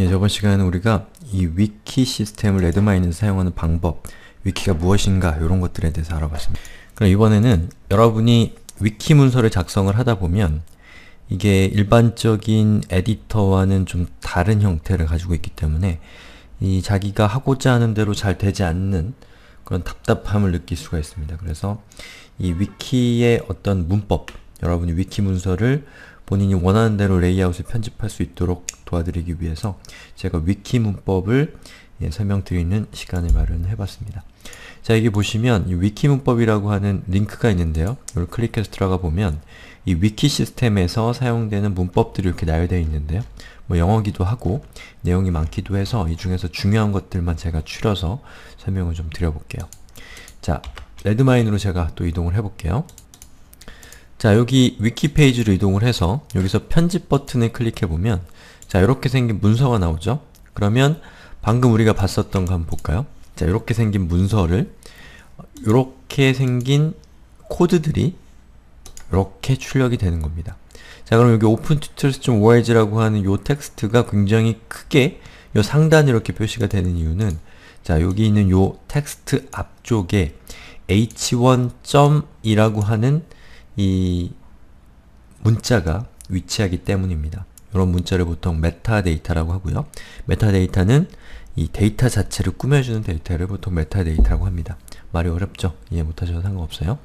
예, 저번 시간에는 우리가 이 위키 시스템을 레드마인에서 사용하는 방법, 위키가 무엇인가 이런 것들에 대해서 알아봤습니다. 그럼 이번에는 여러분이 위키 문서를 작성을 하다 보면 이게 일반적인 에디터와는 좀 다른 형태를 가지고 있기 때문에 이 자기가 하고자 하는 대로 잘 되지 않는 그런 답답함을 느낄 수가 있습니다. 그래서 이 위키의 어떤 문법, 여러분이 위키 문서를 본인이 원하는 대로 레이아웃을 편집할 수 있도록 도와드리기 위해서 제가 위키 문법을 예, 설명드리는 시간을 마련해 봤습니다. 자, 여기 보시면 이 위키 문법이라고 하는 링크가 있는데요. 이걸 클릭해서 들어가 보면 이 위키 시스템에서 사용되는 문법들이 이렇게 나열되어 있는데요. 뭐 영어기도 하고 내용이 많기도 해서 이 중에서 중요한 것들만 제가 추려서 설명을 좀 드려볼게요. 자, 레드마인으로 제가 또 이동을 해볼게요. 자 여기 위키 페이지로 이동을 해서 여기서 편집 버튼을 클릭해보면 자 이렇게 생긴 문서가 나오죠? 그러면 방금 우리가 봤었던 거 한번 볼까요? 자 이렇게 생긴 문서를 이렇게 생긴 코드들이 이렇게 출력이 되는 겁니다. 자 그럼 여기 open tutors.org라고 하는 요 텍스트가 굉장히 크게 요 상단 이렇게 표시가 되는 이유는 자 여기 있는 요 텍스트 앞쪽에 h1.이라고 하는 이 문자가 위치하기 때문입니다. 이런 문자를 보통 메타데이터라고 하고요. 메타데이터는 이 데이터 자체를 꾸며주는 데이터를 보통 메타데이터라고 합니다. 말이 어렵죠? 이해 못하셔도 상관없어요.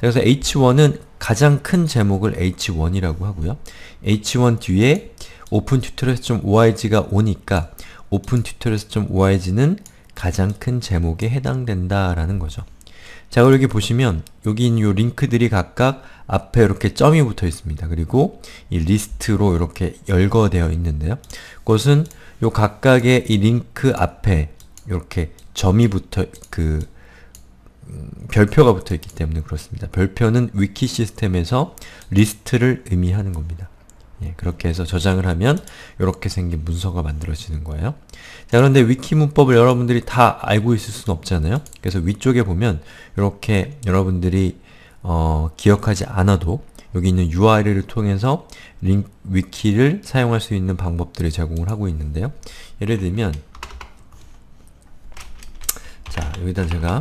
그래서 h1은 가장 큰 제목을 h1이라고 하고요. h1 뒤에 opentutorials.org가 오니까 opentutorials.org는 가장 큰 제목에 해당된다라는 거죠. 자, 여기 보시면 여기 있는 요 링크들이 각각 앞에 이렇게 점이 붙어 있습니다. 그리고 이 리스트로 이렇게 열거되어 있는데요. 그것은 요 각각의 이 링크 앞에 이렇게 점이 붙어 그 음, 별표가 붙어 있기 때문에 그렇습니다. 별표는 위키 시스템에서 리스트를 의미하는 겁니다. 예, 그렇게 해서 저장을 하면 이렇게 생긴 문서가 만들어지는 거예요. 자, 그런데 위키 문법을 여러분들이 다 알고 있을 수는 없잖아요. 그래서 위쪽에 보면 이렇게 여러분들이 어, 기억하지 않아도 여기 있는 URL을 통해서 링, 위키를 사용할 수 있는 방법들을 제공을 하고 있는데요. 예를 들면 자 여기다 제가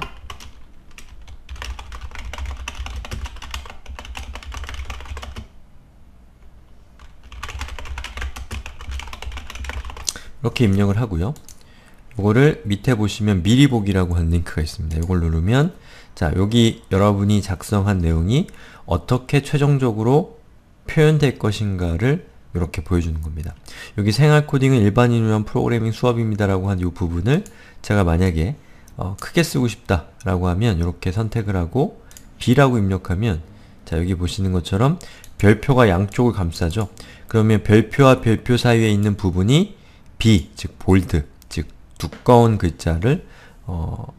이렇게 입력을 하고요. 이거를 밑에 보시면 미리 보기라고 하는 링크가 있습니다. 이걸 누르면 자 여기 여러분이 작성한 내용이 어떻게 최종적으로 표현될 것인가를 이렇게 보여주는 겁니다. 여기 생활 코딩은 일반인을 위한 프로그래밍 수업입니다라고 한 이 부분을 제가 만약에 어, 크게 쓰고 싶다라고 하면 이렇게 선택을 하고 B라고 입력하면 자 여기 보시는 것처럼 별표가 양쪽을 감싸죠. 그러면 별표와 별표 사이에 있는 부분이 B, 즉 볼드 두꺼운 글자를 어,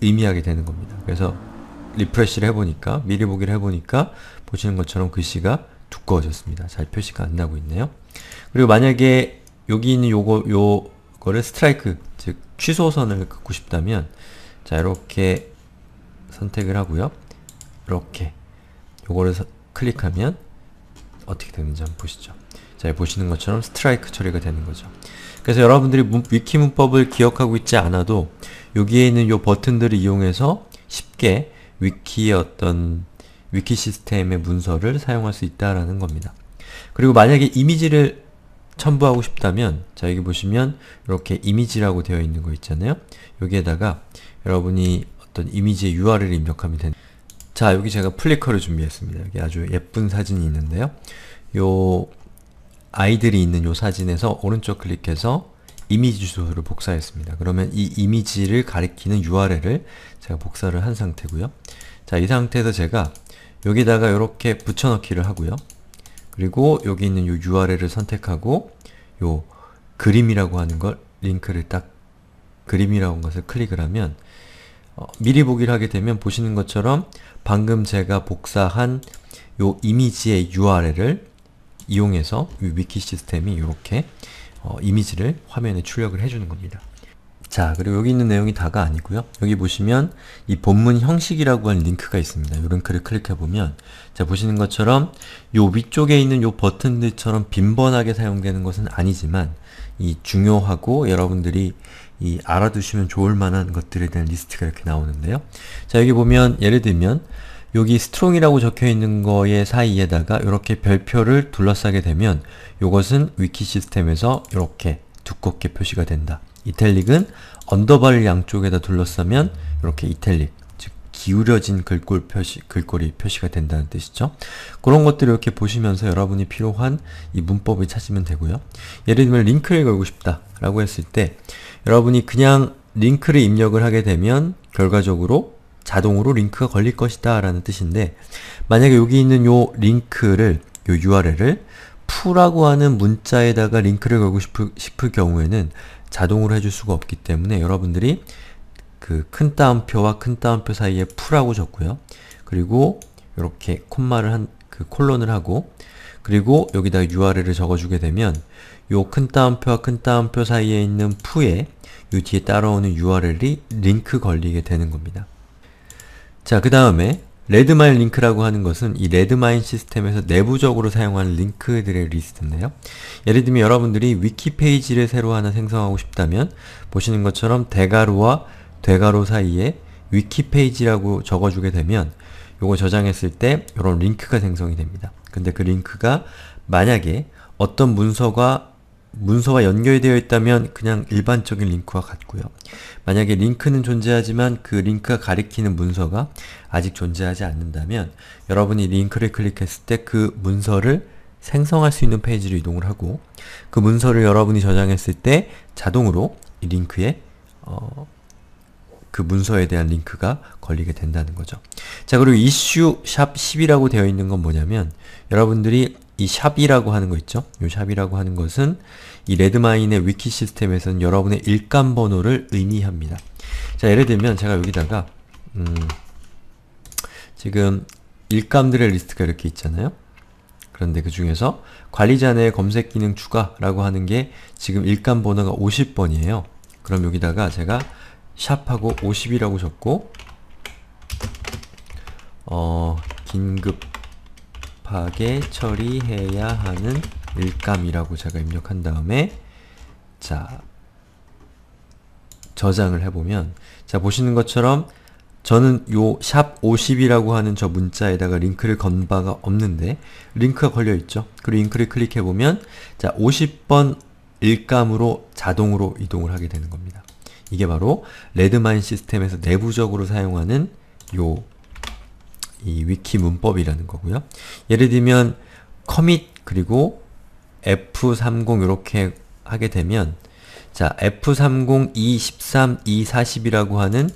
의미하게 되는 겁니다. 그래서 리프레시를 해보니까, 미리 보기를 해보니까 보시는 것처럼 글씨가 두꺼워졌습니다. 잘 표시가 안 나고 있네요. 그리고 만약에 여기 있는 요거, 요거를 스트라이크, 즉 취소선을 긋고 싶다면 자, 이렇게 선택을 하고요. 이렇게 요거를 클릭하면 어떻게 되는지 한번 보시죠. 자, 보시는 것처럼 스트라이크 처리가 되는 거죠. 그래서 여러분들이 문, 위키 문법을 기억하고 있지 않아도 여기에 있는 요 버튼들을 이용해서 쉽게 위키의 어떤 위키 시스템의 문서를 사용할 수 있다라는 겁니다. 그리고 만약에 이미지를 첨부하고 싶다면 자 여기 보시면 이렇게 이미지라고 되어 있는 거 있잖아요. 여기에다가 여러분이 어떤 이미지의 URL을 입력하면 됩니다. 자 여기 제가 플리커를 준비했습니다. 여기 아주 예쁜 사진이 있는데요. 요 아이들이 있는 요 사진에서 오른쪽 클릭해서 이미지 주소를 복사했습니다. 그러면 이 이미지를 가리키는 URL을 제가 복사를 한 상태고요. 자, 이 상태에서 제가 여기다가 이렇게 붙여넣기를 하고요. 그리고 여기 있는 요 URL을 선택하고 요 그림이라고 하는 걸 링크를 딱 그림이라고 하는 것을 클릭을 하면 어, 미리 보기를 하게 되면 보시는 것처럼 방금 제가 복사한 요 이미지의 URL을 이용해서 위키 시스템이 이렇게 어, 이미지를 화면에 출력을 해주는 겁니다. 자, 그리고 여기 있는 내용이 다가 아니고요. 여기 보시면 이 본문 형식이라고 하는 링크가 있습니다. 이 링크를 클릭해보면 자, 보시는 것처럼 요 위쪽에 있는 요 버튼들처럼 빈번하게 사용되는 것은 아니지만 이 중요하고 여러분들이 이 알아두시면 좋을 만한 것들에 대한 리스트가 이렇게 나오는데요. 자, 여기 보면 예를 들면 여기 strong이라고 적혀있는 거의 사이에다가 이렇게 별표를 둘러싸게 되면 이것은 위키 시스템에서 이렇게 두껍게 표시가 된다. 이탈릭은 언더바를 양쪽에다 둘러싸면 이렇게 이탈릭, 즉 기울여진 글꼴 표시, 글꼴이 표시가 된다는 뜻이죠. 그런 것들을 이렇게 보시면서 여러분이 필요한 이 문법을 찾으면 되고요. 예를 들면 링크를 걸고 싶다 라고 했을 때 여러분이 그냥 링크를 입력을 하게 되면 결과적으로 자동으로 링크가 걸릴 것이다 라는 뜻인데 만약에 여기 있는 요 링크를 요 URL을 푸라고 하는 문자에다가 링크를 걸고 싶을, 싶을 경우에는 자동으로 해줄 수가 없기 때문에 여러분들이 그 큰 따옴표와 큰 따옴표 사이에 푸라고 적고요. 그리고 이렇게 콤마를 한 그 콜론을 하고 그리고 여기다 URL을 적어주게 되면 요 큰 따옴표와 큰 따옴표 사이에 있는 푸에 요 뒤에 따라오는 URL이 링크 걸리게 되는 겁니다. 자, 그 다음에 레드마인 링크라고 하는 것은 이 레드마인 시스템에서 내부적으로 사용하는 링크들의 리스트인데요. 예를 들면 여러분들이 위키 페이지를 새로 하나 생성하고 싶다면 보시는 것처럼 대괄호와대괄호 사이에 위키 페이지라고 적어주게 되면 요거 저장했을 때 이런 링크가 생성이 됩니다. 근데 그 링크가 만약에 어떤 문서가 문서와 연결되어 있다면 그냥 일반적인 링크와 같고요. 만약에 링크는 존재하지만 그 링크가 가리키는 문서가 아직 존재하지 않는다면 여러분이 링크를 클릭했을 때 그 문서를 생성할 수 있는 페이지로 이동을 하고 그 문서를 여러분이 저장했을 때 자동으로 링크에 어, 그 문서에 대한 링크가 걸리게 된다는 거죠. 자 그리고 issue 10이라고 되어 있는 건 뭐냐면 여러분들이 이 샵이라고 하는 거 있죠? 이 샵이라고 하는 것은 이 레드마인의 위키 시스템에서는 여러분의 일감 번호를 의미합니다. 자, 예를 들면 제가 여기다가 음, 지금 일감들의 리스트가 이렇게 있잖아요? 그런데 그 중에서 관리자 내 검색 기능 추가라고 하는 게 지금 일감 번호가 50번이에요. 그럼 여기다가 제가 샵하고 50이라고 적고 어, 긴급 급하게 처리해야 하는 일감이라고 제가 입력한 다음에 자 저장을 해보면 자 보시는 것처럼 저는 요샵 50이라고 하는 저 문자에다가 링크를 건 바가 없는데 링크가 걸려있죠. 그리고 링크를 클릭해보면 자 50번 일감으로 자동으로 이동을 하게 되는 겁니다. 이게 바로 레드마인 시스템에서 내부적으로 사용하는 요이 위키 문법이라는 거고요. 예를 들면 commit 그리고 f30 이렇게 하게 되면 자 f30 e13 e40이라고 하는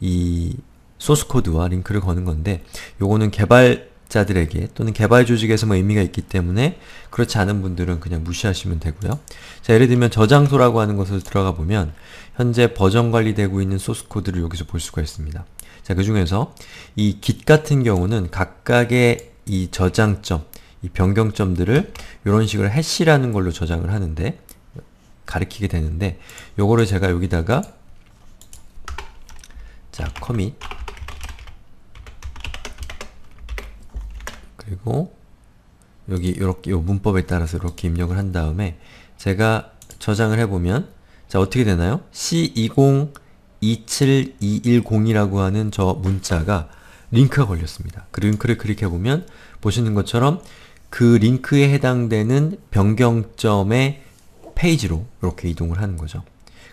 이 소스 코드와 링크를 거는 건데 요거는 개발자들에게 또는 개발 조직에서만 뭐 의미가 있기 때문에 그렇지 않은 분들은 그냥 무시하시면 되고요. 자 예를 들면 저장소라고 하는 것을 들어가 보면 현재 버전 관리되고 있는 소스 코드를 여기서 볼 수가 있습니다. 자, 그 중에서 이 git 같은 경우는 각각의 이 저장점, 이 변경점들을 이런 식으로 해시라는 걸로 저장을 하는데 가리키게 되는데 요거를 제가 여기다가 자, 커밋 그리고 여기 이렇게 요 문법에 따라서 이렇게 입력을 한 다음에 제가 저장을 해보면 자 어떻게 되나요? C20 27210이라고 하는 저 문자가 링크가 걸렸습니다. 그 링크를 클릭해보면 보시는 것처럼 그 링크에 해당되는 변경점의 페이지로 이렇게 이동을 하는 거죠.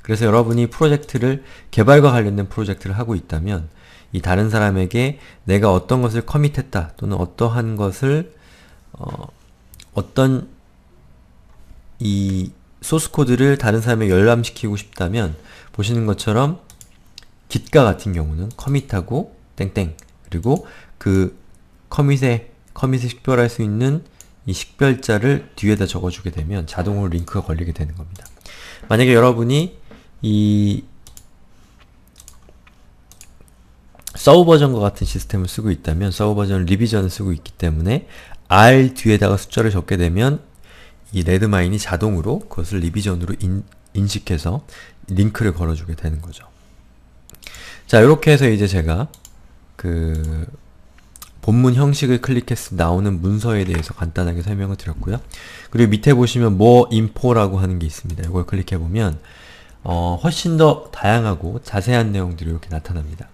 그래서 여러분이 프로젝트를 개발과 관련된 프로젝트를 하고 있다면 이 다른 사람에게 내가 어떤 것을 커밋했다 또는 어떠한 것을 어, 어떤 이 소스코드를 다른 사람에 게 열람시키고 싶다면 보시는 것처럼 git과 같은 경우는 커밋하고 땡땡 그리고 그 커밋에 커밋에 식별할 수 있는 이 식별자를 뒤에다 적어주게 되면 자동으로 링크가 걸리게 되는 겁니다. 만약에 여러분이 이 서브 버전과 같은 시스템을 쓰고 있다면 서브 버전 리비전을 쓰고 있기 때문에 R 뒤에다가 숫자를 적게 되면 이 레드마인이 자동으로 그것을 리비전으로 인, 인식해서 링크를 걸어주게 되는 거죠. 자, 이렇게 해서 이제 제가 그 본문 형식을 클릭해서 나오는 문서에 대해서 간단하게 설명을 드렸고요. 그리고 밑에 보시면 more info라고 하는 게 있습니다. 이걸 클릭해보면 어, 훨씬 더 다양하고 자세한 내용들이 이렇게 나타납니다.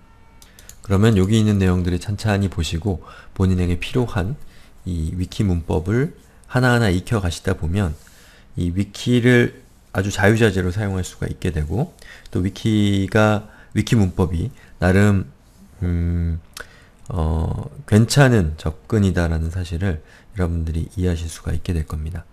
그러면 여기 있는 내용들을 천천히 보시고 본인에게 필요한 이 위키 문법을 하나하나 익혀 가시다 보면 이 위키를 아주 자유자재로 사용할 수가 있게 되고 또 위키가 위키 문법이 나름 음, 어, 괜찮은 접근이다라는 사실을 여러분들이 이해하실 수가 있게 될 겁니다.